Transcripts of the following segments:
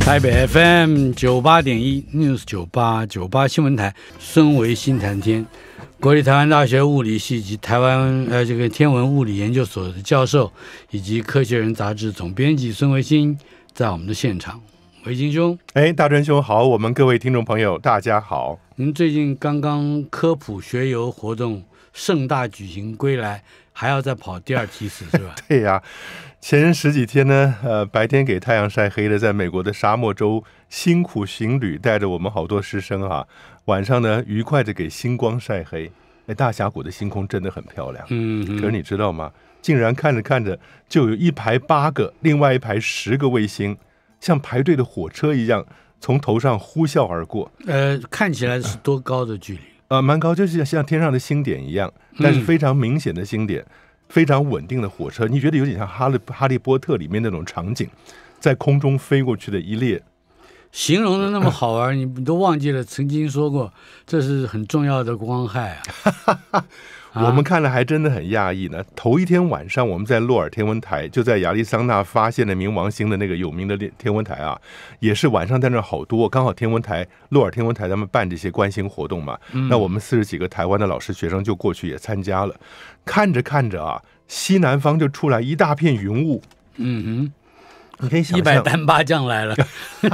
台北 FM 九八点一，news 九八九八新闻台，孙维新谈天，国立台湾大学物理系及台湾呃这个天文物理研究所的教授，以及《科学人》杂志总编辑孙维新在我们的现场。维新兄，哎，大专兄好，我们各位听众朋友大家好。您最近刚刚科普学游活动盛大举行归来，还要再跑第二梯次是吧？对呀。前十几天呢，呃，白天给太阳晒黑了，在美国的沙漠州辛苦行旅，带着我们好多师生啊。晚上呢，愉快的给星光晒黑。哎，大峡谷的星空真的很漂亮。嗯。可是你知道吗？竟然看着看着，就有一排八个，另外一排十个卫星，像排队的火车一样从头上呼啸而过。呃，看起来是多高的距离？呃，蛮高，就是像天上的星点一样，但是非常明显的星点。非常稳定的火车，你觉得有点像《哈利哈利波特》里面那种场景，在空中飞过去的一列，形容的那么好玩，你都忘记了曾经说过，这是很重要的光害啊。我们看了还真的很讶异呢。头一天晚上，我们在洛尔天文台，就在亚利桑那发现的冥王星的那个有名的天文台啊，也是晚上在那好多。刚好天文台洛尔天文台他们办这些观星活动嘛，那我们四十几个台湾的老师学生就过去也参加了。看着看着啊，西南方就出来一大片云雾。嗯哼，你可以想象一百单八将来了，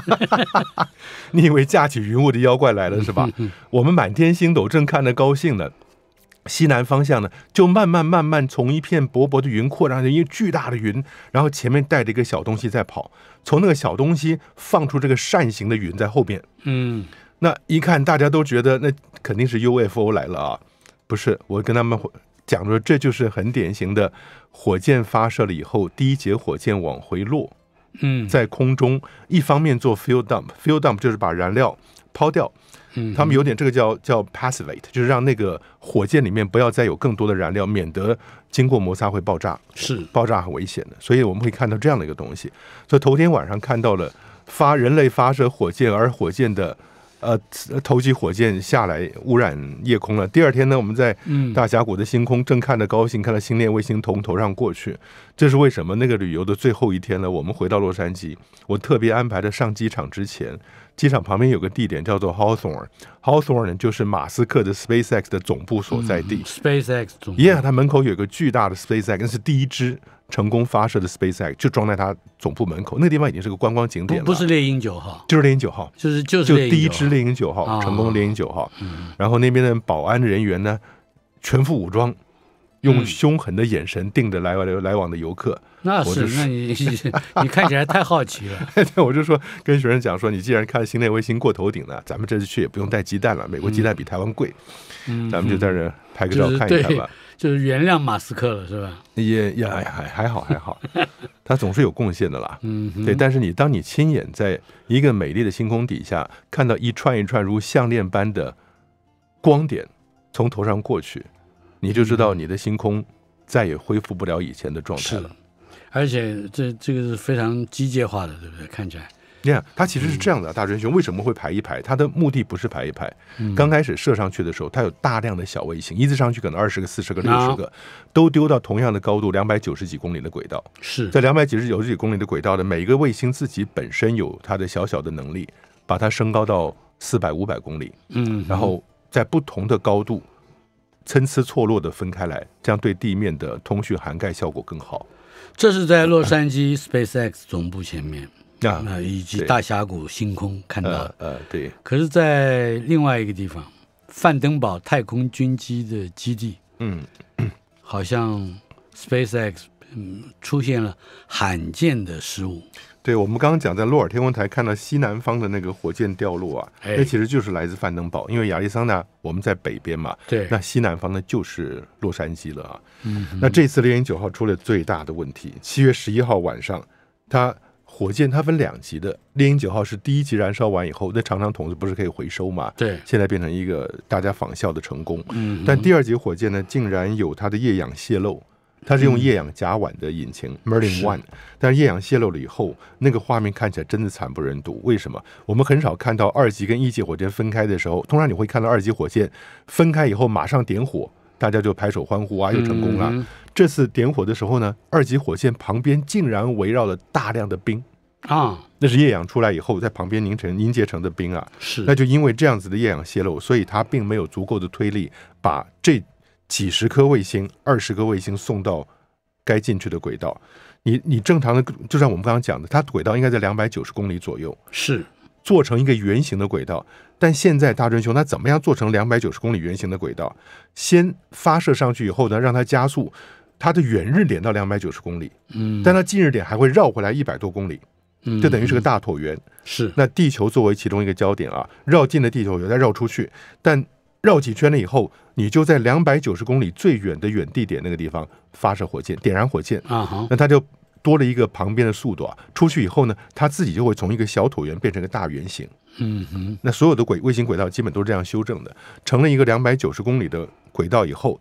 你以为架起云雾的妖怪来了是吧？我们满天星斗正看得高兴呢。西南方向呢，就慢慢慢慢从一片薄薄的云扩张成一个巨大的云，然后前面带着一个小东西在跑，从那个小东西放出这个扇形的云在后边。嗯，那一看大家都觉得那肯定是 UFO 来了啊！不是，我跟他们讲说这就是很典型的火箭发射了以后，第一节火箭往回落。嗯，在空中一方面做 fuel dump，fuel dump 就是把燃料抛掉。嗯，他们有点这个叫叫 passivate，就是让那个火箭里面不要再有更多的燃料，免得经过摩擦会爆炸。是，爆炸很危险的，所以我们会看到这样的一个东西。所以头天晚上看到了发人类发射火箭，而火箭的。呃，头级火箭下来污染夜空了。第二天呢，我们在大峡谷的星空正看着高兴，看到星链卫星从头上过去。这是为什么？那个旅游的最后一天呢，我们回到洛杉矶，我特别安排的上机场之前，机场旁边有个地点叫做 Hawthorne，Hawthorne 就是马斯克的 SpaceX 的总部所在地。SpaceX 总部，Yeah，它门口有个巨大的 SpaceX，那是第一只。成功发射的 Space X 就装在它总部门口，那个地方已经是个观光景点了。不是猎鹰九号，就是猎鹰九号，就是就是就第一支猎鹰九号成功。猎鹰九号，嗯，然后那边的保安人员呢，全副武装，用凶狠的眼神盯着来来来往的游客。那是，那你 你看起来太好奇了。对，我就说跟学生讲说，你既然看星链卫星过头顶了，咱们这次去也不用带鸡蛋了，美国鸡蛋比台湾贵，嗯，咱们就在这拍个照看一看吧。就是原谅马斯克了，是吧？也也还还好还好，他总是有贡献的啦。嗯，对。但是你当你亲眼在一个美丽的星空底下看到一串一串如项链般的光点从头上过去，你就知道你的星空再也恢复不了以前的状态了。而且这这个是非常机械化的，对不对？看起来。这样，它其实是这样的。大神兄为什么会排一排？它的目的不是排一排。刚开始射上去的时候，它有大量的小卫星，一次上去可能二十个、四十个、六十个，都丢到同样的高度，两百九十几公里的轨道。是在两百九十九十几公里的轨道的每一个卫星自己本身有它的小小的能力，把它升高到四百、五百公里。嗯，然后在不同的高度，参差错落的分开来，这样对地面的通讯涵盖效果更好。这是在洛杉矶 SpaceX 总部前面。啊，以及大峡谷星空看到，呃，对。可是，在另外一个地方，范登堡太空军机的基地，嗯，好像 SpaceX 嗯出现了罕见的失误。对，我们刚刚讲在洛尔天文台看到西南方的那个火箭掉落啊，那其实就是来自范登堡，因为亚利桑那我们在北边嘛，对。那西南方呢就是洛杉矶了啊。嗯。那这次猎鹰九号出了最大的问题，七月十一号晚上，它。火箭它分两级的，猎鹰九号是第一级燃烧完以后，那长长筒子不是可以回收嘛？对，现在变成一个大家仿效的成功。嗯。但第二级火箭呢，竟然有它的液氧泄漏，它是用液氧甲烷的引擎，Merlin One。但是液氧泄漏了以后，那个画面看起来真的惨不忍睹。为什么？我们很少看到二级跟一级火箭分开的时候，通常你会看到二级火箭分开以后马上点火。大家就拍手欢呼啊！又成功了。这次点火的时候呢，二级火箭旁边竟然围绕了大量的冰啊！那是液氧出来以后在旁边凝成凝结成的冰啊。是。那就因为这样子的液氧泄漏，所以它并没有足够的推力把这几十颗卫星、二十颗卫星送到该进去的轨道。你你正常的，就像我们刚刚讲的，它轨道应该在两百九十公里左右，是做成一个圆形的轨道。但现在大锥熊它怎么样做成两百九十公里圆形的轨道？先发射上去以后呢，让它加速，它的远日点到两百九十公里，嗯，但它近日点还会绕回来一百多公里，嗯，就等于是个大椭圆。是。那地球作为其中一个焦点啊，绕近的地球圆再绕出去，但绕几圈了以后，你就在两百九十公里最远的远地点那个地方发射火箭，点燃火箭啊，那它就多了一个旁边的速度啊。出去以后呢，它自己就会从一个小椭圆变成个大圆形。嗯哼，那所有的轨卫星轨道基本都是这样修正的，成了一个两百九十公里的轨道以后，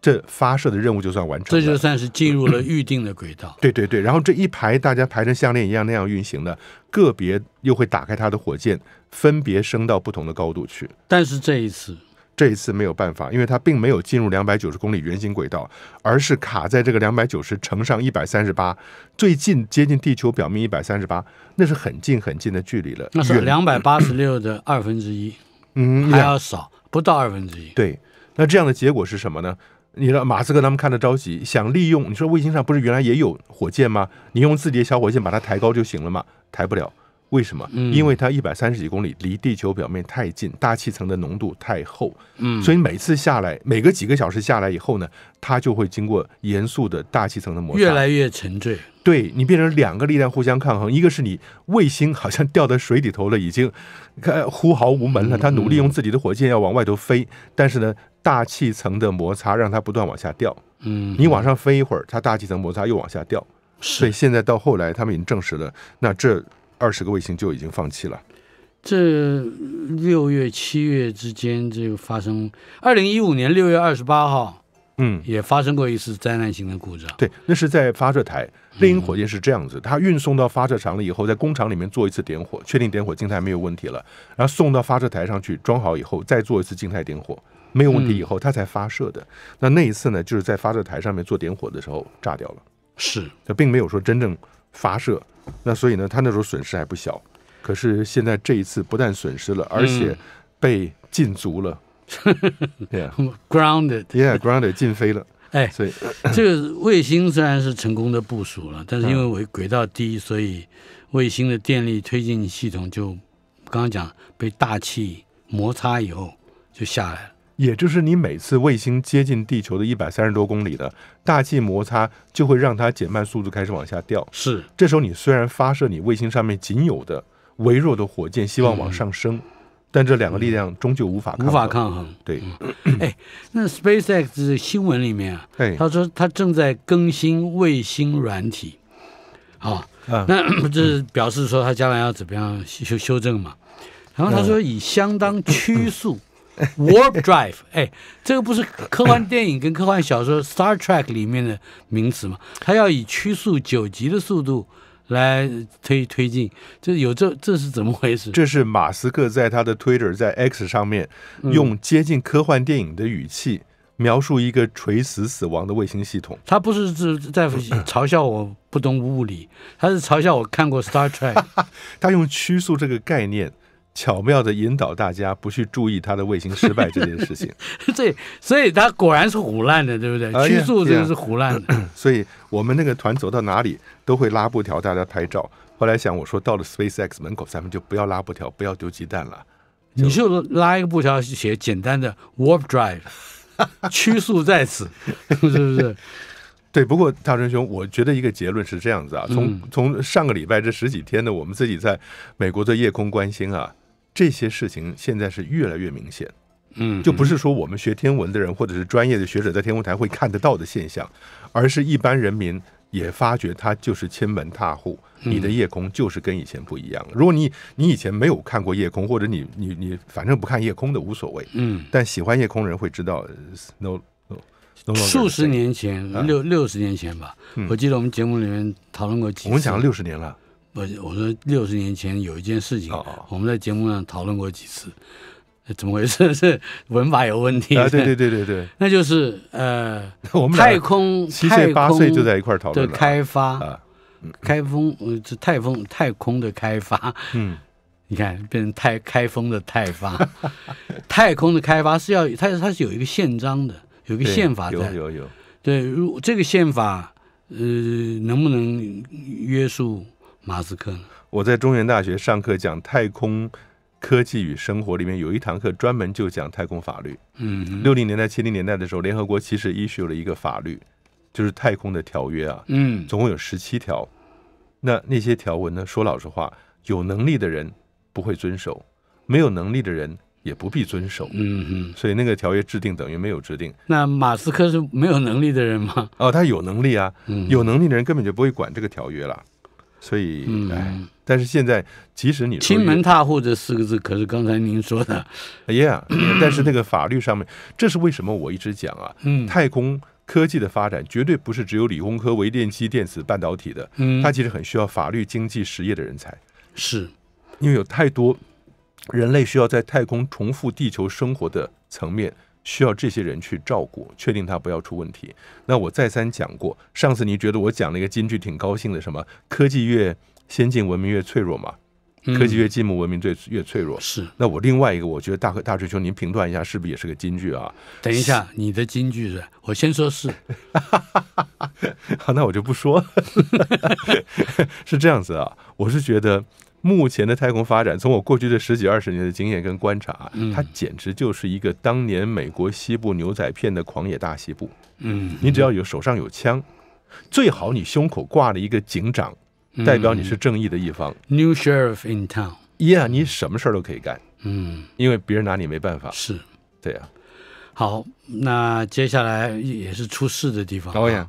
这发射的任务就算完成了，这就算是进入了预定的轨道。对对对，然后这一排大家排成项链一样那样运行的，个别又会打开它的火箭，分别升到不同的高度去。但是这一次。这一次没有办法，因为它并没有进入两百九十公里圆形轨道，而是卡在这个两百九十乘上一百三十八，最近接近地球表面一百三十八，那是很近很近的距离了。那是两百八十六的二分之一，嗯，还要少，不到二分之一。对，那这样的结果是什么呢？你的马斯克他们看得着急，想利用你说卫星上不是原来也有火箭吗？你用自己的小火箭把它抬高就行了嘛？抬不了。为什么？因为它一百三十几公里离地球表面太近，大气层的浓度太厚，嗯，所以每次下来，每个几个小时下来以后呢，它就会经过严肃的大气层的摩擦，越来越沉醉。对你变成两个力量互相抗衡，一个是你卫星好像掉在水里头了，已经呼毫无门了。它努力用自己的火箭要往外头飞，但是呢，大气层的摩擦让它不断往下掉。嗯，你往上飞一会儿，它大气层摩擦又往下掉。所以现在到后来他们已经证实了，那这。二十个卫星就已经放弃了。这六月、七月之间，这个发生。二零一五年六月二十八号，嗯，也发生过一次灾难性的故障。对，那是在发射台。猎鹰火箭是这样子，它运送到发射场了以后，在工厂里面做一次点火，确定点火静态没有问题了，然后送到发射台上去装好以后，再做一次静态点火，没有问题以后，它才发射的。那那一次呢，就是在发射台上面做点火的时候炸掉了。是，它并没有说真正。发射，那所以呢，他那时候损失还不小。可是现在这一次不但损失了，而且被禁足了。Yeah，grounded。Yeah，grounded，禁飞了。哎，所以 这个卫星虽然是成功的部署了，但是因为轨轨道低，所以卫星的电力推进系统就刚刚讲被大气摩擦以后就下来了。也就是你每次卫星接近地球的一百三十多公里的大气摩擦，就会让它减慢速度，开始往下掉。是，这时候你虽然发射你卫星上面仅有的微弱的火箭，希望往上升，但这两个力量终究无法无法抗衡。对，哎，那 SpaceX 新闻里面啊，他说他正在更新卫星软体，啊，那这 表示说他将来要怎么样修修正嘛？然后他说以相当趋速。Warp Drive，哎，这个不是科幻电影跟科幻小说《Star Trek》里面的名词吗？它要以曲速九级的速度来推推进，这有这这是怎么回事？这是马斯克在他的 Twitter 在 X 上面用接近科幻电影的语气描述一个垂死死亡的卫星系统。他不是是在 嘲笑我不懂物理，他是嘲笑我看过《Star Trek》。他用曲速这个概念。巧妙的引导大家不去注意它的卫星失败这件事情，对，所以它果然是胡乱的，对不对？曲速这个是胡乱的，所以我们那个团走到哪里都会拉布条，大家拍照。后来想，我说到了 SpaceX 门口，咱们就不要拉布条，不要丢鸡蛋了，你就拉一个布条，写简单的 Warp Drive，曲 速在此，是不是？对。不过大川兄，我觉得一个结论是这样子啊，从从上个礼拜这十几天呢，我们自己在美国的夜空观星啊。这些事情现在是越来越明显，嗯，就不是说我们学天文的人或者是专业的学者在天文台会看得到的现象，而是一般人民也发觉它就是千门大户，你的夜空就是跟以前不一样了。如果你你以前没有看过夜空，或者你你你反正不看夜空的无所谓，嗯，但喜欢夜空人会知道，no no no，数十年前六六十年前吧，我记得我们节目里面讨论过，我们讲了六十年了。我我说六十年前有一件事情，我们在节目上讨论过几次，怎么回事？是文法有问题啊？对对 对对对，那就是呃，我们太空七岁八岁就在一块讨论的开发开封呃，是太空太空的开发。嗯，你看变成太开封的太发，太空的开发是要它它是有一个宪章的，有一个宪法，有有有。对，如这个宪法呃，能不能约束？马斯克，我在中原大学上课讲太空科技与生活，里面有一堂课专门就讲太空法律。嗯，六零年代、七零年代的时候，联合国其实 issue 了一个法律，就是太空的条约啊。嗯，总共有十七条。那那些条文呢？说老实话，有能力的人不会遵守，没有能力的人也不必遵守。嗯嗯，所以那个条约制定等于没有制定。那马斯克是没有能力的人吗？哦，他有能力啊。有能力的人根本就不会管这个条约了。所以，但是现在，其实你说“门踏户”这四个字，可是刚才您说的，哎呀，但是那个法律上面，这是为什么？我一直讲啊，嗯，太空科技的发展绝对不是只有理工科、微电机、电子、半导体的，嗯，它其实很需要法律、经济、实业的人才，是因为有太多人类需要在太空重复地球生活的层面。需要这些人去照顾，确定他不要出问题。那我再三讲过，上次您觉得我讲了一个金句挺高兴的，什么科技越先进文明越脆弱嘛？科技越进步文明最越脆弱。是。那我另外一个，我觉得大和大追求，您评断一下，是不是也是个金句啊？等一下，你的金句是我先说是，好，那我就不说。是这样子啊，我是觉得。目前的太空发展，从我过去的十几二十年的经验跟观察，它简直就是一个当年美国西部牛仔片的狂野大西部。嗯，你只要有手上有枪，最好你胸口挂了一个警长，代表你是正义的一方。New sheriff in town，一样，你什么事儿都可以干。嗯，因为别人拿你没办法。是，对呀。好，那接下来也是出事的地方。导演，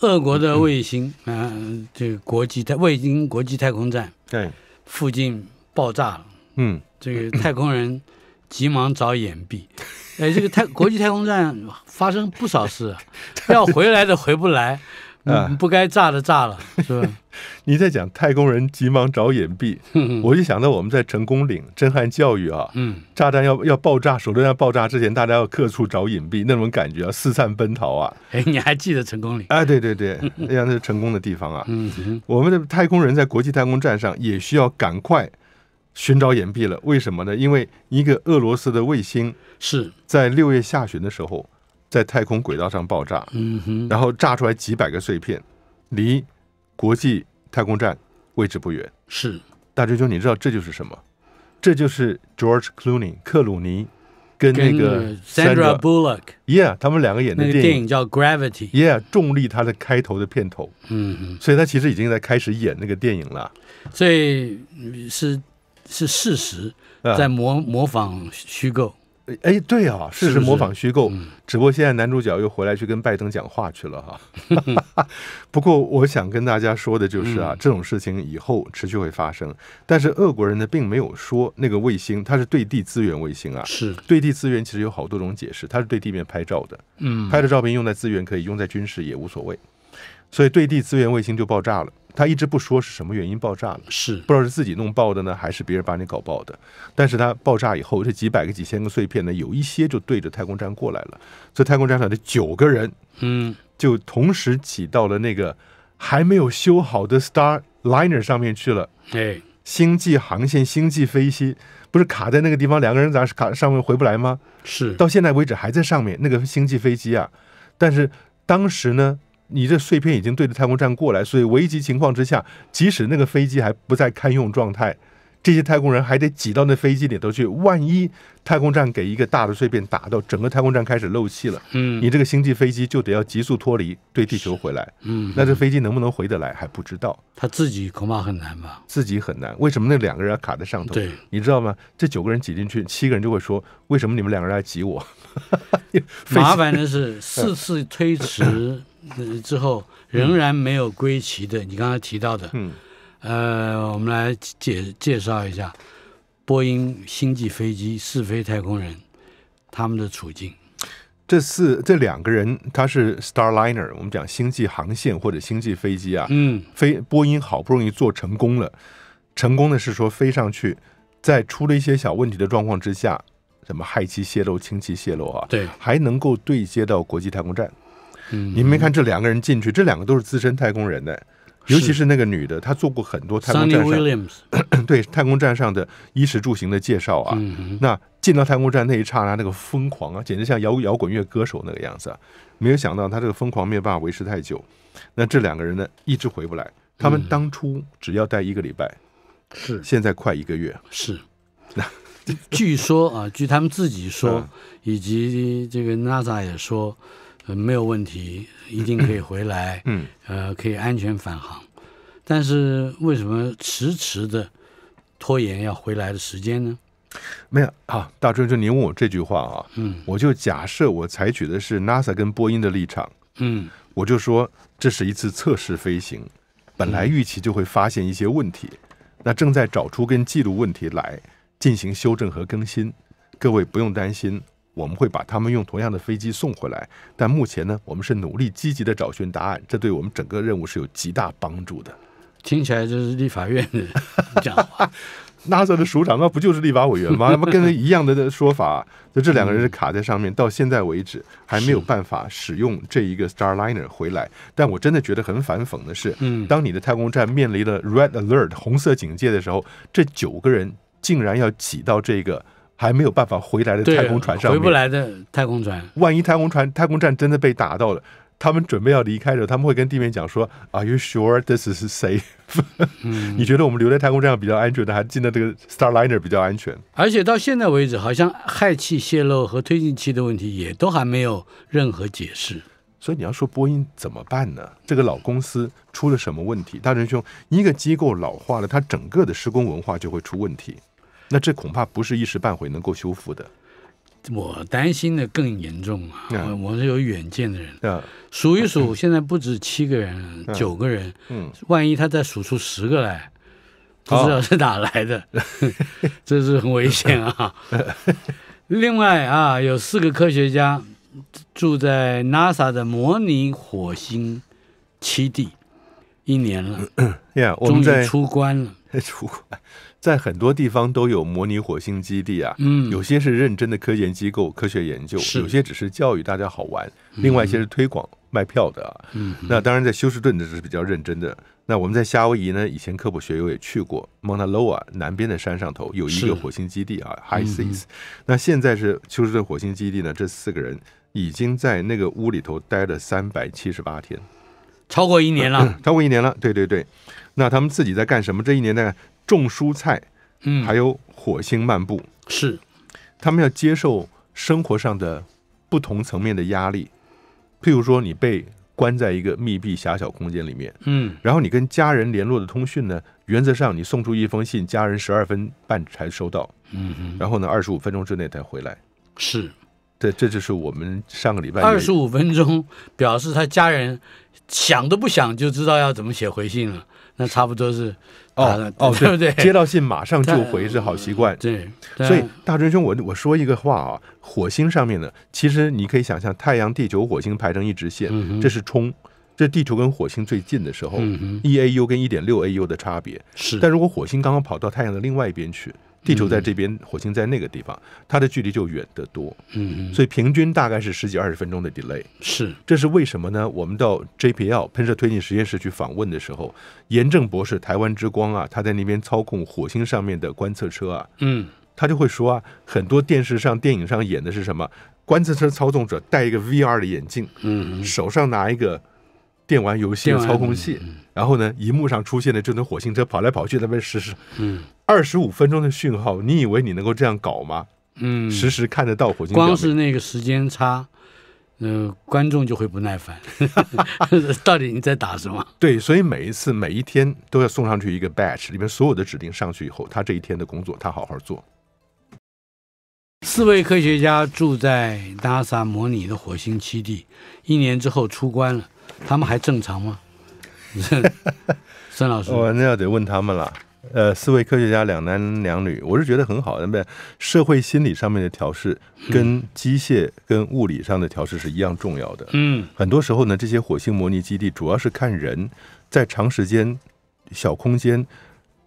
俄国的卫星，嗯，这个国际太卫星国际太空站，对。附近爆炸了，嗯，这个太空人急忙找掩蔽。哎，这个太国际太空站发生不少事，要回来的回不来。嗯、不该炸的炸了，是吧？你在讲太空人急忙找隐蔽，我就想到我们在成功岭震撼教育啊，嗯，炸弹要要爆炸，手榴弹要爆炸之前，大家要各处找隐蔽，那种感觉啊，四散奔逃啊。哎，你还记得成功岭？哎，对对对，那是成功的地方啊。我们的太空人在国际太空站上也需要赶快寻找隐蔽了。为什么呢？因为一个俄罗斯的卫星是在六月下旬的时候。在太空轨道上爆炸，嗯哼，然后炸出来几百个碎片，离国际太空站位置不远。是，大师兄，你知道这就是什么？这就是 George Clooney 克鲁尼跟那个 Sandra Bullock，yeah，他们两个演的电影叫《Gravity》，yeah，重力，它的开头的片头，嗯哼，所以他其实已经在开始演那个电影了。所以是是事实在模模仿虚构。哎，对啊，是模仿虚构，只不过现在男主角又回来去跟拜登讲话去了哈。不过我想跟大家说的就是啊，这种事情以后持续会发生。但是俄国人呢，并没有说那个卫星它是对地资源卫星啊，是对地资源，其实有好多种解释，它是对地面拍照的，嗯，拍的照片用在资源可以用在军事也无所谓，所以对地资源卫星就爆炸了。他一直不说是什么原因爆炸了，是不知道是自己弄爆的呢，还是别人把你搞爆的。但是它爆炸以后，这几百个、几千个碎片呢，有一些就对着太空站过来了。所以太空站上的九个人，嗯，就同时挤到了那个还没有修好的 Starliner 上面去了。对，星际航线、星际飞机不是卡在那个地方，两个人咋卡上面回不来吗？是到现在为止还在上面那个星际飞机啊。但是当时呢？你这碎片已经对着太空站过来，所以危急情况之下，即使那个飞机还不在堪用状态。这些太空人还得挤到那飞机里头去，万一太空站给一个大的碎片打到，整个太空站开始漏气了，嗯，你这个星际飞机就得要急速脱离，对地球回来，嗯，那这飞机能不能回得来还不知道，他自己恐怕很难吧？自己很难，为什么那两个人要卡在上头？对，你知道吗？这九个人挤进去，七个人就会说，为什么你们两个人来挤我？麻烦的是，四次推迟之后仍然没有归齐的，你刚才提到的，嗯。呃，我们来介介绍一下波音星际飞机试飞太空人他们的处境。这四这两个人，他是 Starliner，我们讲星际航线或者星际飞机啊，嗯，飞波音好不容易做成功了，成功的是说飞上去，在出了一些小问题的状况之下，什么氦气泄漏、氢气泄漏啊，对，还能够对接到国际太空站。们没看这两个人进去，这两个都是资深太空人的。尤其是那个女的，她做过很多太空站上，对太空站上的衣食住行的介绍啊。那进到太空站那一刹那，那个疯狂啊，简直像摇摇滚乐歌手那个样子啊。没有想到她这个疯狂灭霸维持太久，那这两个人呢一直回不来。他们当初只要待一个礼拜，是现在快一个月。是，那据说啊，据他们自己说，以及这个 NASA 也说。嗯，没有问题，一定可以回来，嗯，呃，可以安全返航。但是为什么迟迟的拖延要回来的时间呢？没有啊，大春，就您问我这句话啊，嗯，我就假设我采取的是 NASA 跟波音的立场，嗯，我就说这是一次测试飞行，本来预期就会发现一些问题，那正在找出跟记录问题来进行修正和更新，各位不用担心。我们会把他们用同样的飞机送回来，但目前呢，我们是努力积极的找寻答案，这对我们整个任务是有极大帮助的。听起来就是立法院的 讲话，NASA 的署长那不就是立法委员吗？那不跟他一样 的说法，就这两个人是卡在上面，到现在为止还没有办法使用这一个 Starliner 回来。但我真的觉得很反讽的是，嗯，当你的太空站面临了 Red Alert 红色警戒的时候，这九个人竟然要挤到这个。还没有办法回来的太空船上，回不来的太空船。万一太空船、太空站真的被打到了，他们准备要离开的时候，他们会跟地面讲说：“Are you sure this is safe？” 你觉得我们留在太空站上比较安全，还是进到这个 Starliner 比较安全？而且到现在为止，好像氦气泄漏和推进器的问题也都还没有任何解释。所以你要说波音怎么办呢？这个老公司出了什么问题？大成兄，一个机构老化了，它整个的施工文化就会出问题。那这恐怕不是一时半会能够修复的。我担心的更严重啊！我我是有远见的人。数一数，现在不止七个人，九个人。嗯，万一他再数出十个来，不知道是哪来的，这是很危险啊。另外啊，有四个科学家住在 NASA 的模拟火星基地一年了，终于出关了。出关。在很多地方都有模拟火星基地啊，嗯，有些是认真的科研机构科学研究，有些只是教育大家好玩，另外一些是推广卖票的啊。嗯，那当然在休斯顿这是比较认真的。那我们在夏威夷呢，以前科普学友也去过 m o n n a Low 啊，南边的山上头有一个火星基地啊，High Seas。那现在是休斯顿火星基地呢，这四个人已经在那个屋里头待了三百七十八天，超过一年了，超过一年了。对对对，那他们自己在干什么？这一年呢？种蔬菜，嗯，还有火星漫步是，他们要接受生活上的不同层面的压力，譬如说你被关在一个密闭狭小空间里面，嗯，然后你跟家人联络的通讯呢，原则上你送出一封信，家人十二分半才收到，嗯，然后呢，二十五分钟之内才回来，是，这这就是我们上个礼拜二十五分钟表示他家人想都不想就知道要怎么写回信了，那差不多是。哦哦，对不对？接到信马上就回是好习惯。对，所以大春兄，我我说一个话啊，火星上面呢，其实你可以想象，太阳、地球、火星排成一直线，这是冲，这地球跟火星最近的时候，一 AU 跟一点六 AU 的差别。是，但如果火星刚刚跑到太阳的另外一边去。地球在这边，火星在那个地方，它的距离就远得多。嗯，所以平均大概是十几二十分钟的 delay。是，这是为什么呢？我们到 JPL 喷射推进实验室去访问的时候，严正博士、台湾之光啊，他在那边操控火星上面的观测车啊。嗯。他就会说啊，很多电视上、电影上演的是什么？观测车操纵者戴一个 VR 的眼镜，嗯，手上拿一个电玩游戏的操控器。然后呢，荧幕上出现的这种火星车跑来跑去，那边实时，嗯，二十五分钟的讯号，你以为你能够这样搞吗？嗯，实时看得到火星。光是那个时间差，呃，观众就会不耐烦。到底你在打什么？对，所以每一次每一天都要送上去一个 batch，里面所有的指令上去以后，他这一天的工作他好好做。四位科学家住在 NASA 模拟的火星基地，一年之后出关了，他们还正常吗？孙老师，我那要得问他们了。呃，四位科学家，两男两女，我是觉得很好。那么社会心理上面的调试，跟机械跟物理上的调试是一样重要的。嗯，很多时候呢，这些火星模拟基地主要是看人在长时间、小空间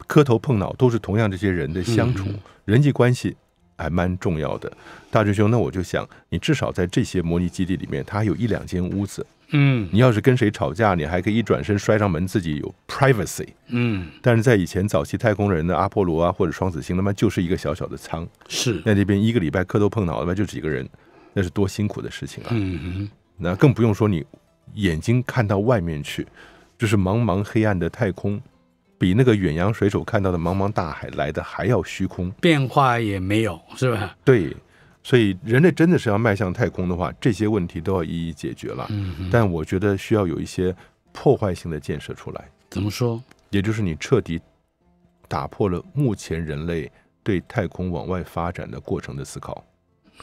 磕头碰脑，都是同样这些人的相处人际关系还蛮重要的。大志兄，那我就想，你至少在这些模拟基地里面，它有一两间屋子。嗯，你要是跟谁吵架，你还可以一转身摔上门，自己有 privacy。嗯，但是在以前早期太空人的阿波罗啊，或者双子星，他妈就是一个小小的舱。是，那这边一个礼拜磕头碰脑的吧，就几个人，那是多辛苦的事情啊。嗯哼，那更不用说你眼睛看到外面去，就是茫茫黑暗的太空，比那个远洋水手看到的茫茫大海来的还要虚空，变化也没有，是吧？对。所以，人类真的是要迈向太空的话，这些问题都要一一解决了。嗯，但我觉得需要有一些破坏性的建设出来。怎么说？也就是你彻底打破了目前人类对太空往外发展的过程的思考。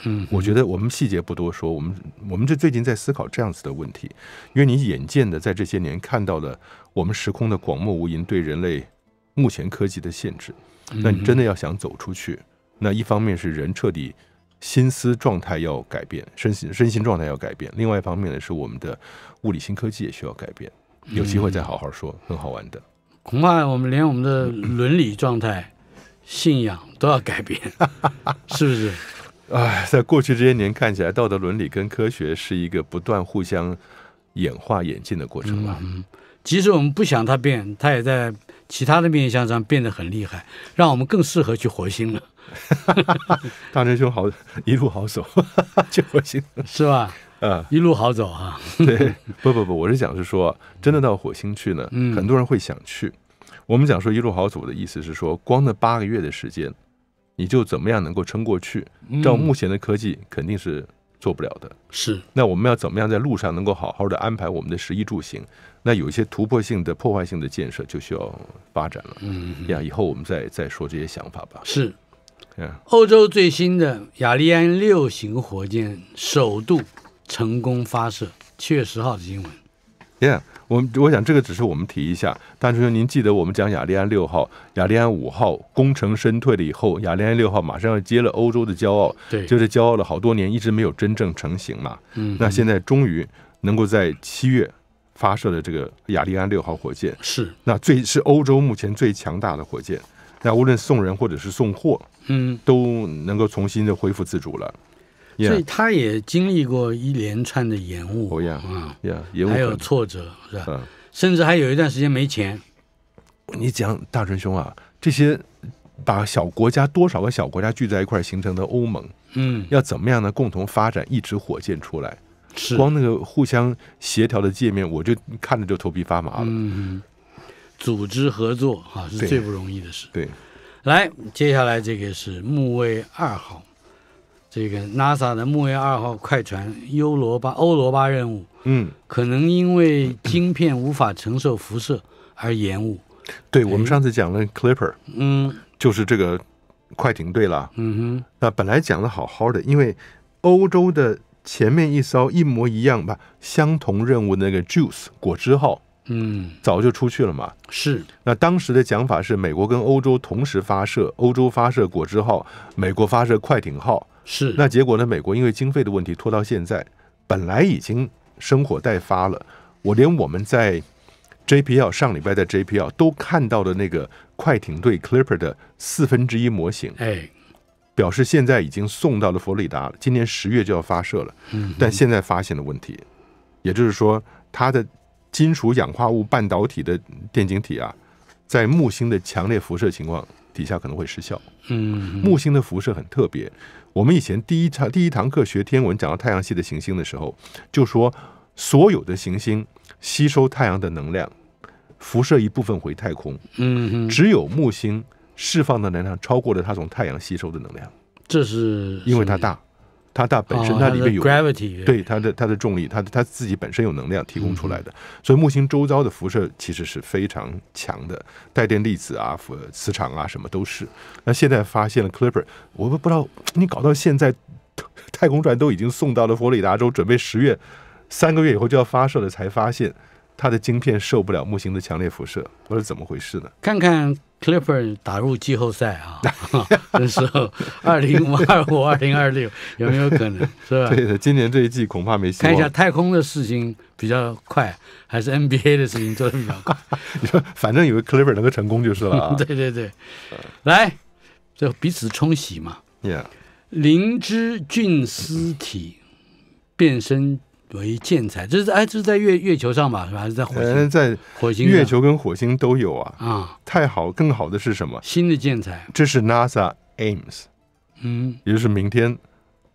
嗯，我觉得我们细节不多说。我们我们这最近在思考这样子的问题，因为你眼见的在这些年看到了我们时空的广袤无垠对人类目前科技的限制，那你真的要想走出去，那一方面是人彻底。心思状态要改变，身心身心状态要改变。另外一方面呢，是我们的物理新科技也需要改变。有机会再好好说，很好玩的。恐怕我们连我们的伦理状态、信仰都要改变，是不是？哎，在过去这些年看起来，道德伦理跟科学是一个不断互相演化、演进的过程吧。嗯，即使我们不想它变，它也在。其他的面相上变得很厉害，让我们更适合去火星了。大师兄好，一路好走，去火星是吧？嗯，一路好走啊！对，不不不，我是讲是说，真的到火星去呢，很多人会想去。我们讲说一路好走的意思是说，光那八个月的时间，你就怎么样能够撑过去？照目前的科技，肯定是。做不了的是，那我们要怎么样在路上能够好好的安排我们的食衣住行？那有一些突破性的、破坏性的建设，就需要发展了。嗯呀，以后我们再再说这些想法吧。是，嗯，欧洲最新的亚利安六型火箭首度成功发射，七月十号的新闻。Yeah，我我想这个只是我们提一下，但是您记得我们讲雅利安六号、雅利安五号功成身退了以后，雅利安六号马上要接了欧洲的骄傲，对，就是骄傲了好多年一直没有真正成型嘛。嗯，那现在终于能够在七月发射了这个雅利安六号火箭，是那最是欧洲目前最强大的火箭，那无论送人或者是送货，嗯，都能够重新的恢复自主了。所以他也经历过一连串的延误，啊，还有挫折，是吧？甚至还有一段时间没钱。你讲大春兄啊，这些把小国家多少个小国家聚在一块形成的欧盟，嗯，要怎么样呢？共同发展一支火箭出来，光那个互相协调的界面，我就看着就头皮发麻了。嗯，组织合作啊是最不容易的事。对，来，接下来这个是木卫二号。这个 NASA 的木卫二号快船优罗巴欧罗巴任务，嗯，可能因为晶片无法承受辐射而延误。对，我们上次讲了 Clipper，嗯，就是这个快艇队了。嗯哼，那本来讲的好好的，因为欧洲的前面一艘一模一样吧，相同任务的那个 Juice 果汁号，嗯，早就出去了嘛。是，那当时的讲法是美国跟欧洲同时发射，欧洲发射果汁号，美国发射快艇号。是那结果呢？美国因为经费的问题拖到现在，本来已经生火待发了。我连我们在 J P L 上礼拜在 J P L 都看到的那个快艇队 Clipper 的四分之一模型，哎，表示现在已经送到了佛罗里达，今年十月就要发射了。嗯，但现在发现了问题，也就是说它的金属氧化物半导体的电晶体啊，在木星的强烈辐射情况底下可能会失效。嗯，木星的辐射很特别。我们以前第一堂第一堂课学天文，讲到太阳系的行星的时候，就说所有的行星吸收太阳的能量，辐射一部分回太空。嗯，只有木星释放的能量超过了它从太阳吸收的能量，这是因为它大。它大本身，它里面有 gravity，对它的它的重力，它它自己本身有能量提供出来的，所以木星周遭的辐射其实是非常强的，带电粒子啊、磁场啊什么都是。那现在发现了 Clipper，我都不知道你搞到现在，太空船都已经送到了佛罗里达州，准备十月三个月以后就要发射了，才发现它的晶片受不了木星的强烈辐射，或者怎么回事呢？看看。Clippers 打入季后赛啊！那 时候二零二五、二零二六有没有可能 是吧？对的，今年这一季恐怕没希望。看一下太空的事情比较快，还是 NBA 的事情做的比较快？你说，反正以为 c l i p p e r 能够成功就是了。对对对，来，就彼此冲喜嘛。Yeah，灵芝菌丝体变身。为建材，这是哎，这是在月月球上吧，是吧？还是在火星？在火星、月球跟火星都有啊。啊，太好，更好的是什么？新的建材。这是 NASA Ames，嗯，也就是明天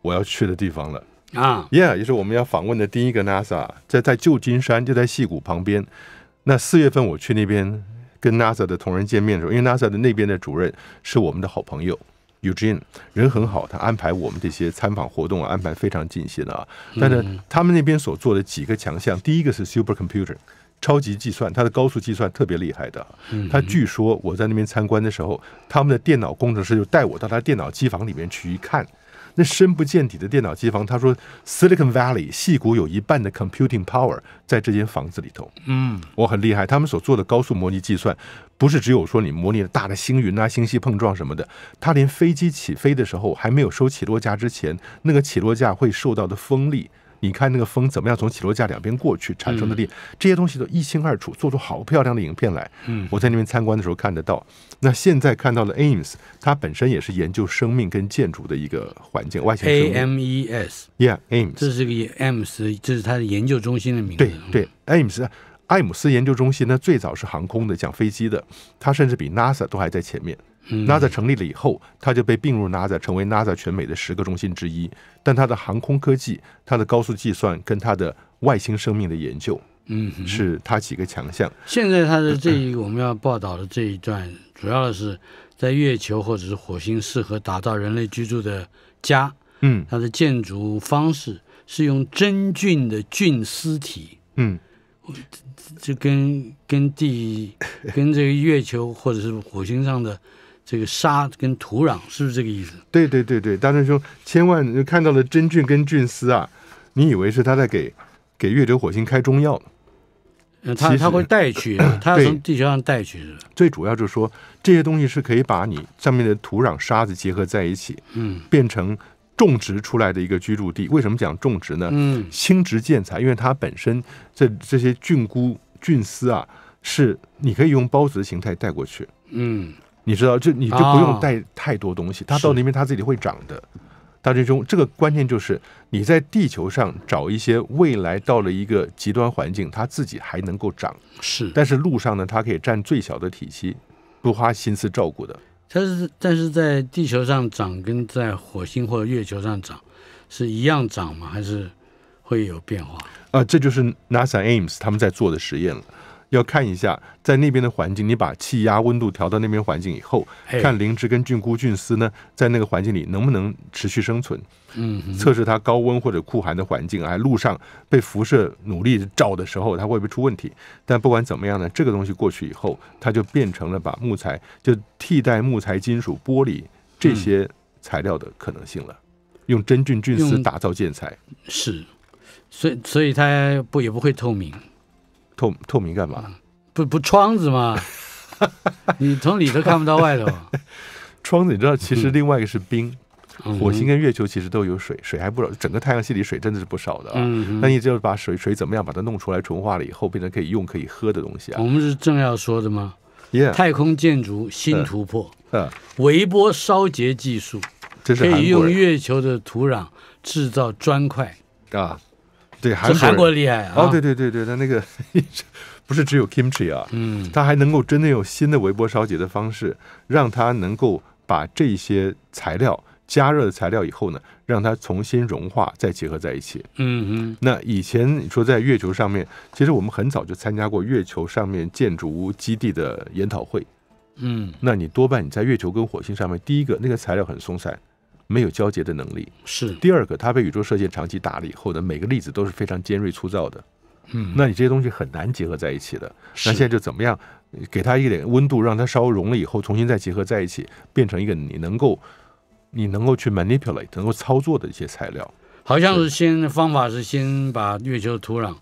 我要去的地方了啊。Yeah，也是我们要访问的第一个 NASA，在在旧金山，就在戏谷旁边。那四月份我去那边跟 NASA 的同仁见面的时候，因为 NASA 的那边的主任是我们的好朋友。Eugene 人很好，他安排我们这些参访活动安排非常尽心啊。但是他们那边所做的几个强项，第一个是 supercomputer 超级计算，它的高速计算特别厉害的。他据说我在那边参观的时候，他们的电脑工程师就带我到他电脑机房里面去一看。那深不见底的电脑机房，他说，Silicon Valley，戏谷有一半的 computing power 在这间房子里头。嗯，我很厉害，他们所做的高速模拟计算，不是只有说你模拟了大的星云啊、星系碰撞什么的，他连飞机起飞的时候还没有收起落架之前，那个起落架会受到的风力。你看那个风怎么样从起落架两边过去产生的力，这些东西都一清二楚，做出好漂亮的影片来。我在那边参观的时候看得到。那现在看到的 Ames，它本身也是研究生命跟建筑的一个环境，外星生 A M E S，yeah，Ames，这是个 Ames，这是它的研究中心的名字。对对，m e 斯，艾姆斯研究中心呢，最早是航空的，讲飞机的，它甚至比 NASA 都还在前面。NASA 成立了以后，它就被并入 NASA，成为 NASA 全美的十个中心之一。但它的航空科技、它的高速计算跟它的外星生命的研究，嗯，是它几个强项。现在它的这一我们要报道的这一段，主要的是在月球或者是火星适合打造人类居住的家。嗯，它的建筑方式是用真菌的菌丝体。嗯，这跟跟地跟这个月球或者是火星上的。这个沙跟土壤是不是这个意思？对对对对，大山兄，千万看到了真菌跟菌丝啊，你以为是他在给给月球火星开中药？那他他会带去，他要从地球上带去是吧？最主要就是说这些东西是可以把你上面的土壤沙子结合在一起，嗯，变成种植出来的一个居住地。为什么讲种植呢？嗯，轻植建材，因为它本身这这些菌菇菌丝啊，是你可以用孢子的形态带过去，嗯。你知道，就你就不用带太多东西，它到那边它自己会长的。大最中这个关键就是你在地球上找一些未来到了一个极端环境，它自己还能够长。是，但是路上呢，它可以占最小的体积，不花心思照顾的。但是，但是在地球上长，跟在火星或者月球上长是一样长吗？还是会有变化？啊，这就是 NASA Ames 他们在做的实验了。要看一下在那边的环境，你把气压、温度调到那边环境以后，看灵芝跟菌菇、菌丝呢，在那个环境里能不能持续生存？嗯，测试它高温或者酷寒的环境，哎，路上被辐射努力照的时候，它会不会出问题？但不管怎么样呢，这个东西过去以后，它就变成了把木材就替代木材、金属、玻璃这些材料的可能性了，用真菌菌丝打造建材。是，所以所以它不也不会透明。透透明干嘛？不不，窗子嘛，你从里头看不到外头。窗子你知道，其实另外一个是冰，火星跟月球其实都有水，水还不少。整个太阳系里水真的是不少的。嗯，那你就是把水水怎么样，把它弄出来，纯化了以后变成可以用、可以喝的东西啊。我们是正要说的吗？耶！太空建筑新突破，嗯，微波烧结技术，这是可以用月球的土壤制造砖块，啊，对，还是韩国厉害啊！哦，对对对对，他那个不是只有 kimchi 啊，嗯，他还能够真的用新的微波烧结的方式，让它能够把这些材料加热的材料以后呢，让它重新融化再结合在一起。嗯嗯。那以前你说在月球上面，其实我们很早就参加过月球上面建筑物基地的研讨会。嗯，那你多半你在月球跟火星上面，第一个那个材料很松散。没有交接的能力是第二个，它被宇宙射线长期打了以后的每个粒子都是非常尖锐粗糙的，嗯，那你这些东西很难结合在一起的。那现在就怎么样？给它一点温度，让它稍微融了以后，重新再结合在一起，变成一个你能够、你能够去 manipulate 能够操作的一些材料。好像是先方法是先把月球土壤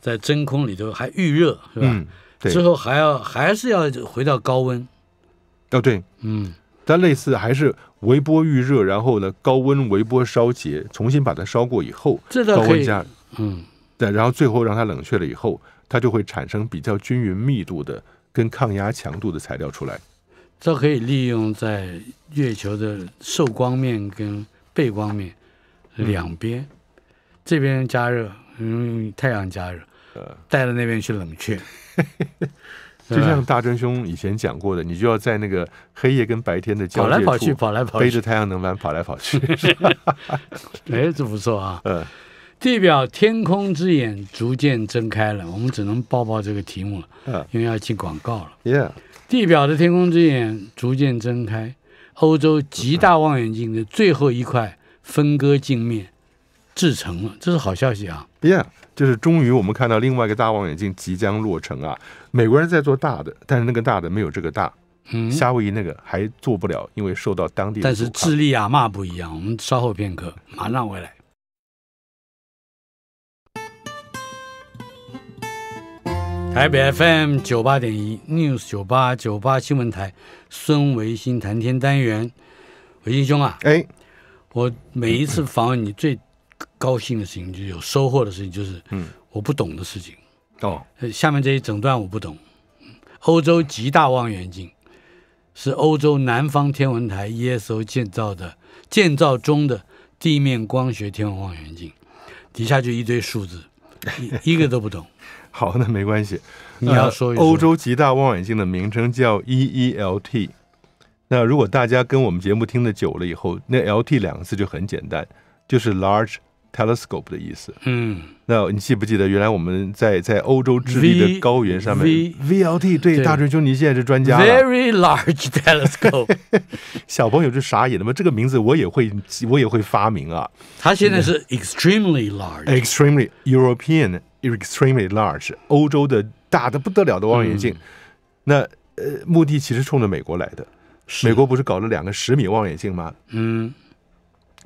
在真空里头还预热是吧？之后还要还是要回到高温？哦对，嗯，但类似还是。微波预热，然后呢，高温微波烧结，重新把它烧过以后，高温加，嗯，对，然后最后让它冷却了以后，它就会产生比较均匀、密度的跟抗压强度的材料出来。这可以利用在月球的受光面跟背光面两边，这边加热，嗯，太阳加热，带到那边去冷却。就像大真兄以前讲过的，你就要在那个黑夜跟白天的交界处跑来跑去，跑来跑，背着太阳能板跑来跑去。哎，这不错啊。嗯，地表天空之眼逐渐睁开了，我们只能报报这个题目了。嗯，因为要进广告了。Yeah，地表的天空之眼逐渐睁开，欧洲极大望远镜的最后一块分割镜面制成了，这是好消息啊。Yeah。就是终于我们看到另外一个大望远镜即将落成啊！美国人在做大的，但是那个大的没有这个大，嗯，夏威夷那个还做不了，因为受到当地。但是智利啊嘛不一样，我们稍后片刻马上回来。台北 FM 九八点一 News 九八九八新闻台，孙维新谈天单元，维新兄啊，哎，我每一次访问你最。高兴的事情，就有收获的事情，就是嗯，我不懂的事情。哦，下面这一整段我不懂。欧洲极大望远镜是欧洲南方天文台 ESO 建造的、建造中的地面光学天文望远镜。底下就一堆数字，一 个都不懂。好，那没关系。你要说，欧洲极大望远镜的名称叫 EELT。那如果大家跟我们节目听的久了以后，那 LT 两个字就很简单，就是 Large。telescope 的意思。嗯，那你记不记得原来我们在在欧洲智利的高原上面？VLT，对，大锤兄，你现在是专家 Very large telescope，小朋友就傻眼了嘛？这个名字我也会，我也会发明啊。它现在是 extremely large，extremely European，extremely large，欧洲的大的不得了的望远镜。那呃，目的其实冲着美国来的。美国不是搞了两个十米望远镜吗？嗯。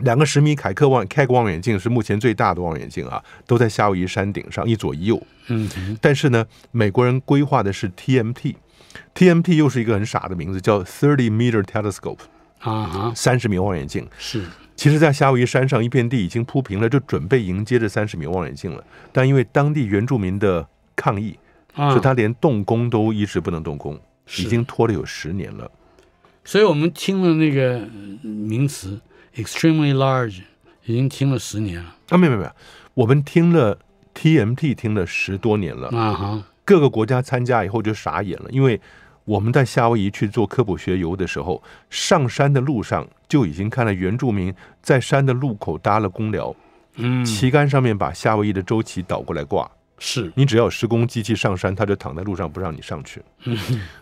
两个十米凯克望、凯克望远镜是目前最大的望远镜啊，都在夏威夷山顶上一左一右。嗯。但是呢，美国人规划的是 TMT，TMT 又是一个很傻的名字，叫 Thirty Meter Telescope 啊三十米望远镜是。其实，在夏威夷山上一片地已经铺平了，就准备迎接这三十米望远镜了。但因为当地原住民的抗议，所以他连动工都一直不能动工，已经拖了有十年了。所以我们听了那个名词。Extremely large，已经听了十年了啊！没有没有，我们听了 TMT 听了十多年了啊哈！各个国家参加以后就傻眼了，因为我们在夏威夷去做科普学游的时候，上山的路上就已经看到原住民在山的路口搭了公寮，嗯，旗杆上面把夏威夷的州旗倒过来挂。是，你只要有施工机器上山，他就躺在路上不让你上去。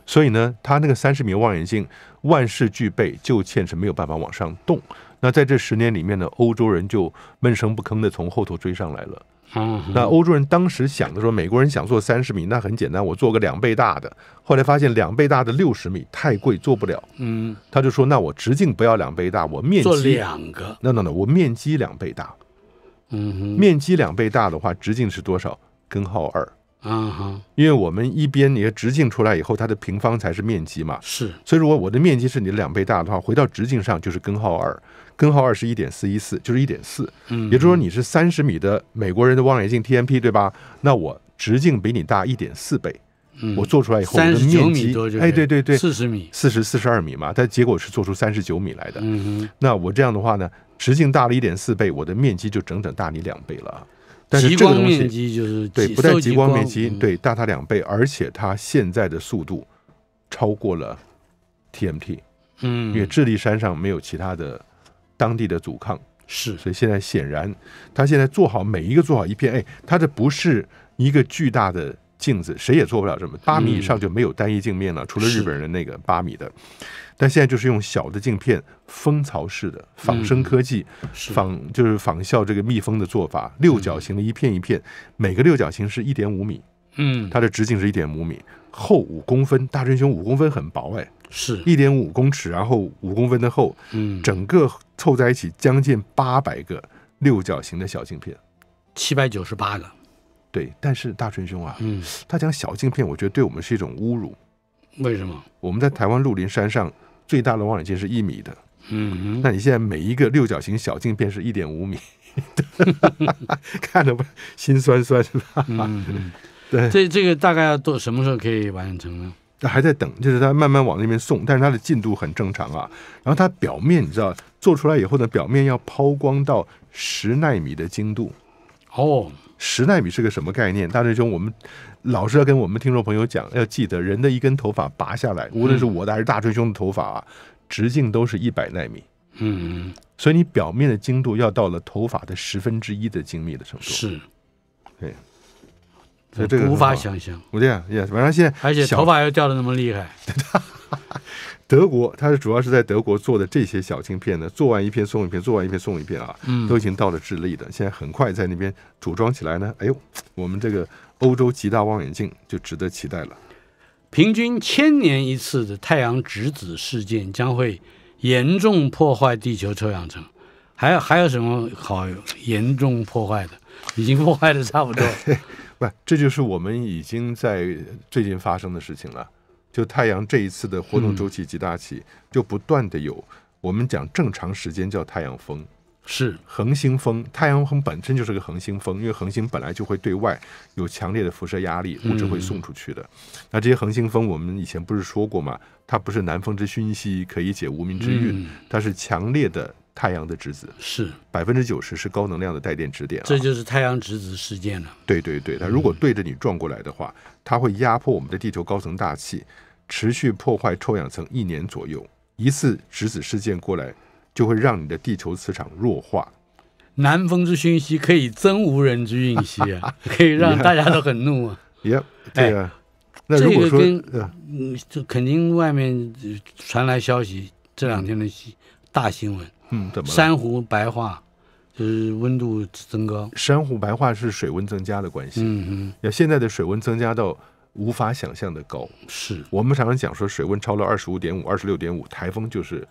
所以呢，他那个三十米望远镜万事俱备，就欠是没有办法往上动。那在这十年里面呢，欧洲人就闷声不吭的从后头追上来了。嗯，那欧洲人当时想的说，美国人想做三十米，那很简单，我做个两倍大的。后来发现两倍大的六十米太贵，做不了。嗯，他就说，那我直径不要两倍大，我面积做两个。那那那，我面积两倍大。嗯，面积两倍大的话，直径是多少？根号二。啊哈，因为我们一边你的直径出来以后，它的平方才是面积嘛。是，所以如果我的面积是你的两倍大的话，回到直径上就是根号二，根号二十一点四一四就是一点四。嗯，也就是说你是三十米的美国人的望远镜 T M P 对吧？那我直径比你大一点四倍，我做出来以后的面积，哎对对对，四十米，四十四十二米嘛，但结果是做出三十九米来的。嗯那我这样的话呢，直径大了一点四倍，我的面积就整整大你两倍了。但是这个东西就是对，不但极光面积，对，大它两倍，而且它现在的速度超过了 T M T，嗯，因为智利山上没有其他的当地的阻抗，是，所以现在显然，它现在做好每一个做好一片，哎，它的不是一个巨大的。镜子谁也做不了这么八米以上就没有单一镜面了，除了日本人那个八米的。但现在就是用小的镜片，蜂巢式的仿生科技，仿就是仿效这个蜜蜂的做法，六角形的一片一片，每个六角形是一点五米，嗯，它的直径是一点五米，厚五公分，大真熊五公分很薄哎，是一点五公尺，然后五公分的厚，嗯，整个凑在一起将近八百个六角形的小镜片，七百九十八个。对，但是大春兄啊，嗯，他讲小镜片，我觉得对我们是一种侮辱。为什么？我们在台湾鹿林山上最大的望远镜是一米的，嗯，那你现在每一个六角形小镜片是一点五米，看着心酸酸是吧？对，这这个大概要多什么时候可以完成呢？还在等，就是他慢慢往那边送，但是它的进度很正常啊。然后它表面，你知道做出来以后呢，表面要抛光到十纳米的精度哦。十纳米是个什么概念？大椎兄，我们老是要跟我们听众朋友讲，要记得，人的一根头发拔下来，无论是我的还是大椎兄的头发啊，直径都是一百纳米。嗯，所以你表面的精度要到了头发的十分之一的精密的程度。是，对。所以这个无法想象。吴健，也正现在，而且头发又掉的那么厉害。德国，它是主要是在德国做的这些小镜片呢，做完一片送一片，做完一片送一片啊，都已经到了智利的，现在很快在那边组装起来呢。哎呦，我们这个欧洲极大望远镜就值得期待了。平均千年一次的太阳直子事件将会严重破坏地球臭氧层，还有还有什么好严重破坏的？已经破坏的差不多，不，这就是我们已经在最近发生的事情了。就太阳这一次的活动周期极大期，就不断的有，我们讲正常时间叫太阳风，是恒星风。太阳风本身就是个恒星风，因为恒星本来就会对外有强烈的辐射压力，物质会送出去的。那这些恒星风，我们以前不是说过嘛，它不是南风之熏息可以解无名之运，它是强烈的。太阳的质子是百分之九十是高能量的带电质点，这就是太阳质子事件了。对对对，它如果对着你撞过来的话，它会压迫我们的地球高层大气，持续破坏臭氧层一年左右。一次质子事件过来，就会让你的地球磁场弱化。南风之熏息可以增无人之讯息啊，可以让大家都很怒啊。耶，对啊，那如果说嗯，这肯定外面传来消息，这两天的新大新闻。嗯，怎么珊瑚白化，就是温度增高。珊瑚白化是水温增加的关系。嗯嗯，那现在的水温增加到无法想象的高。是，我们常常讲说水温超了二十五点五、二十六点五，台风就是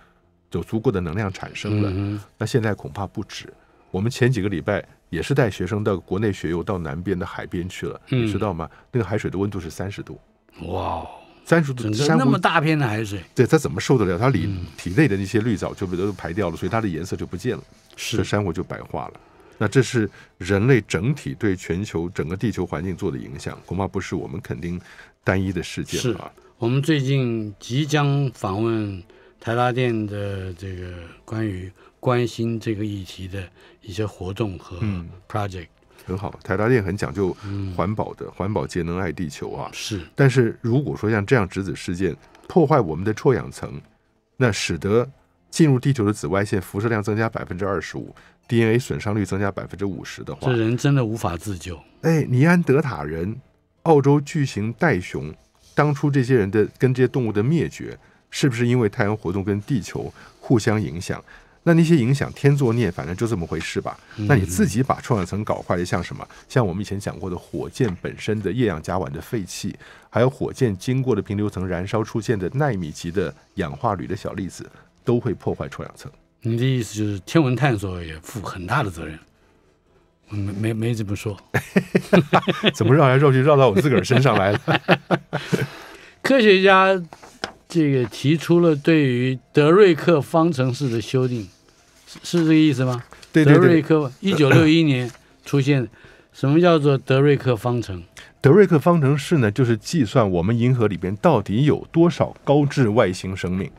有足够的能量产生了。那现在恐怕不止。我们前几个礼拜也是带学生到国内学游到南边的海边去了，你知道吗？那个海水的温度是三十度。哇。三十度，那么大片的海水，对它怎么受得了？它里体内的那些绿藻就被都排掉了，所以它的颜色就不见了，这珊瑚就白化了。那这是人类整体对全球整个地球环境做的影响，恐怕不是我们肯定单一的事件啊。我们最近即将访问台拉电的这个关于关心这个议题的一些活动和 project。很好，台达电很讲究环保的，环保节能爱地球啊。是。但是如果说像这样侄子事件破坏我们的臭氧层，那使得进入地球的紫外线辐射量增加百分之二十五，DNA 损伤率增加百分之五十的话，这人真的无法自救。哎，尼安德塔人、澳洲巨型袋熊，当初这些人的跟这些动物的灭绝，是不是因为太阳活动跟地球互相影响？那那些影响天作孽，反正就这么回事吧。那你自己把臭氧层搞坏，的，像什么，像我们以前讲过的，火箭本身的液氧甲烷的废气，还有火箭经过的平流层燃烧出现的纳米级的氧化铝的小粒子，都会破坏臭氧层。你的意思就是，天文探索也负很大的责任？没没没这么说，怎么绕来绕去，绕到我自个儿身上来了？科学家。这个提出了对于德瑞克方程式的修订，是是这个意思吗？对，德瑞克，一九六一年出现，什么叫做德瑞克方程？德瑞克方程式呢，就是计算我们银河里边到底有多少高智外星生命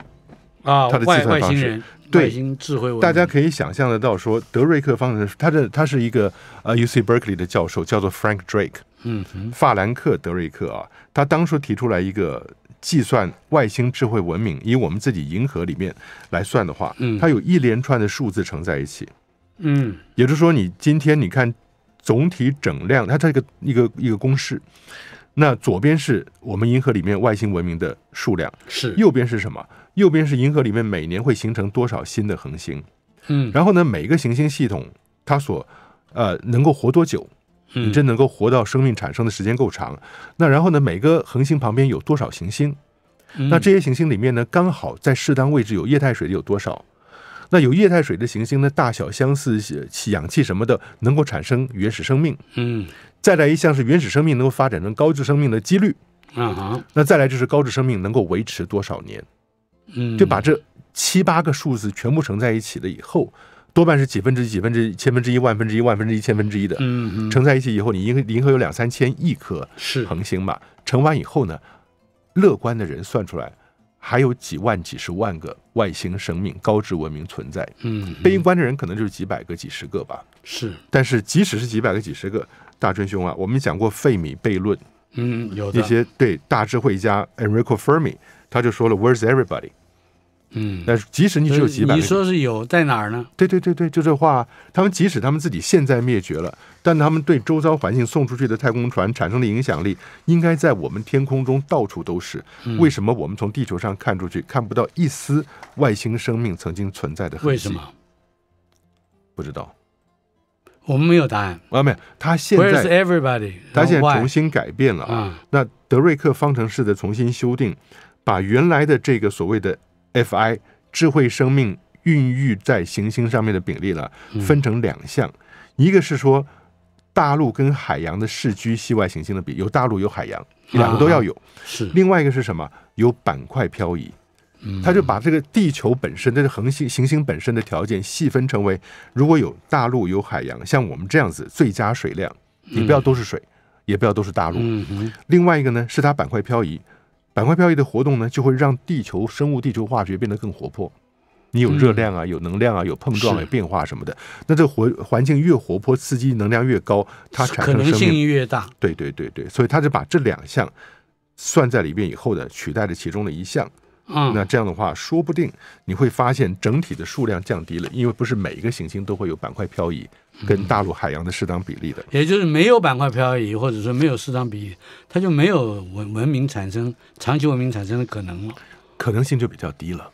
啊？他的计算方式，对，智慧。大家可以想象得到，说德瑞克方程，他的他是一个呃，U C Berkeley 的教授，叫做 Frank Drake，嗯哼，法兰克德瑞克啊，他当初提出来一个。计算外星智慧文明，以我们自己银河里面来算的话，嗯，它有一连串的数字乘在一起，嗯，也就是说，你今天你看总体整量，它这个一个一个公式，那左边是我们银河里面外星文明的数量，是右边是什么？右边是银河里面每年会形成多少新的恒星，嗯，然后呢，每一个行星系统它所呃能够活多久？你真能够活到生命产生的时间够长，那然后呢？每个恒星旁边有多少行星？那这些行星里面呢？刚好在适当位置有液态水的有多少？那有液态水的行星呢？大小相似、氧气什么的，能够产生原始生命？嗯。再来一项是原始生命能够发展成高质生命的几率。嗯那再来就是高质生命能够维持多少年？嗯。就把这七八个数字全部乘在一起了以后。多半是几分之几分之千分之一万分之一万分之一千分之一的，嗯，乘在一起以后，你银河银河有两三千亿颗恒星嘛，乘完以后呢，乐观的人算出来还有几万几十万个外星生命高智文明存在，嗯，悲观的人可能就是几百个几十个吧，是。但是即使是几百个几十个，大春兄啊，我们讲过费米悖论，嗯，有那些对大智慧家 Enrico Fermi，他就说了 Where's everybody？嗯，但是即使你只有几百，你说是有在哪儿呢？对对对对，就这话。他们即使他们自己现在灭绝了，但他们对周遭环境送出去的太空船产生的影响力，应该在我们天空中到处都是。为什么我们从地球上看出去看不到一丝外星生命曾经存在的痕迹？为什么？不知道，我们没有答案。啊，没有。他现在，Where's everybody？他现在重新改变了啊。那德瑞克方程式的重新修订，把原来的这个所谓的。fi 智慧生命孕育在行星上面的比例呢，分成两项，一个是说大陆跟海洋的市居系外行星的比，有大陆有海洋，两个都要有。是，另外一个是什么？有板块漂移，他就把这个地球本身，这是恒星行星本身的条件细分成为，如果有大陆有海洋，像我们这样子，最佳水量，你不要都是水，也不要都是大陆。嗯，另外一个呢，是它板块漂移。板块漂移的活动呢，就会让地球生物、地球化学变得更活泼。你有热量啊，有能量啊，有碰撞、有变化什么的。那这活环境越活泼，刺激能量越高，它产生可能性越大。对对对对，所以他就把这两项算在里面以后呢，取代了其中的一项。嗯，那这样的话，说不定你会发现整体的数量降低了，因为不是每一个行星都会有板块漂移跟大陆海洋的适当比例的，也就是没有板块漂移或者说没有适当比例，它就没有文文明产生长期文明产生的可能了，可能性就比较低了。